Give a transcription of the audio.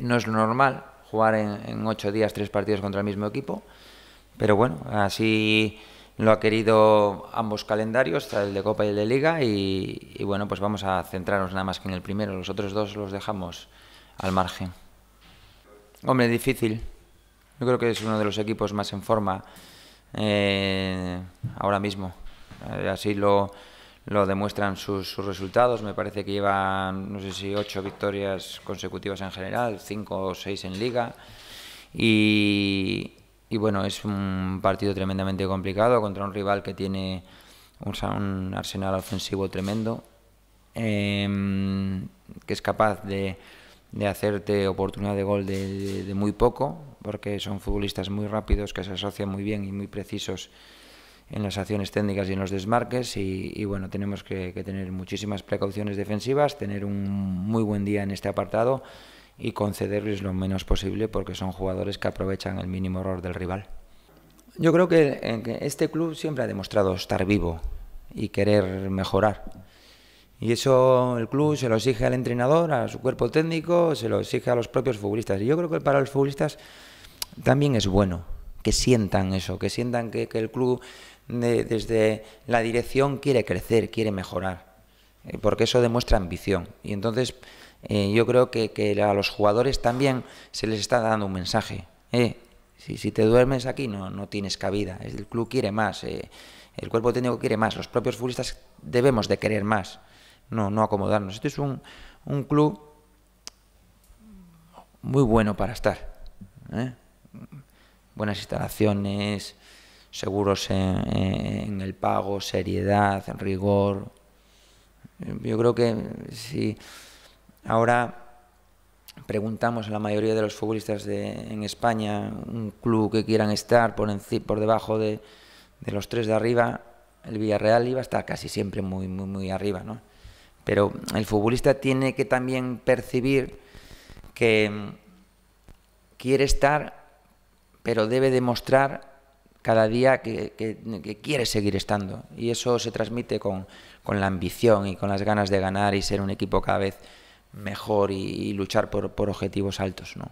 no es lo normal jugar en, ocho días tres partidos contra el mismo equipo, pero bueno, así lo ha querido ambos calendarios, el de Copa y el de Liga, y, bueno, pues vamos a centrarnos nada más que en el primero, los otros dos los dejamos al margen. Hombre, difícil. Yo creo que es uno de los equipos más en forma eh, ahora mismo. Así lo, lo demuestran sus, resultados. Me parece que lleva, no sé si ocho victorias consecutivas en general, cinco o seis en liga. Y, bueno, es un partido tremendamente complicado contra un rival que tiene un, arsenal ofensivo tremendo, em, que es capaz de, de, hacerte oportunidad de gol de muy poco, porque son futbolistas muy rápidos que se asocian muy bien y muy precisos en las acciones técnicas y en los desmarques y, bueno, tenemos que, tener muchísimas precauciones defensivas, tener un muy buen día en este apartado y concederles lo menos posible porque son jugadores que aprovechan el mínimo error del rival. Yo creo que, eh, que este club siempre ha demostrado estar vivo y querer mejorar. Y eso el club se lo exige al entrenador, a su cuerpo técnico, se lo exige a los propios futbolistas. Y yo creo que para los futbolistas también es bueno que sientan eso, que sientan que, el club desde la dirección quiere crecer, quiere mejorar, eh, porque eso demuestra ambición. Y entonces eh, yo creo que, a los jugadores también se les está dando un mensaje. Eh, si, te duermes aquí no, no tienes cabida, el club quiere más, el cuerpo técnico quiere más, los propios futbolistas debemos de querer más, no, no acomodarnos. Este es un, club muy bueno para estar buenas instalaciones, seguros en, el pago, seriedad, rigor. Yo creo que si ahora preguntamos a la mayoría de los futbolistas de, en España un club que quieran estar por, por debajo de, los tres de arriba, el Villarreal iba a estar casi siempre muy, muy, muy arriba, ¿no? Pero el futbolista tiene que también percibir que quiere estar pero debe demostrar cada día que, quiere seguir estando. Y eso se transmite con, la ambición y con las ganas de ganar y ser un equipo cada vez mejor y, luchar por, por objetivos altos. ¿no?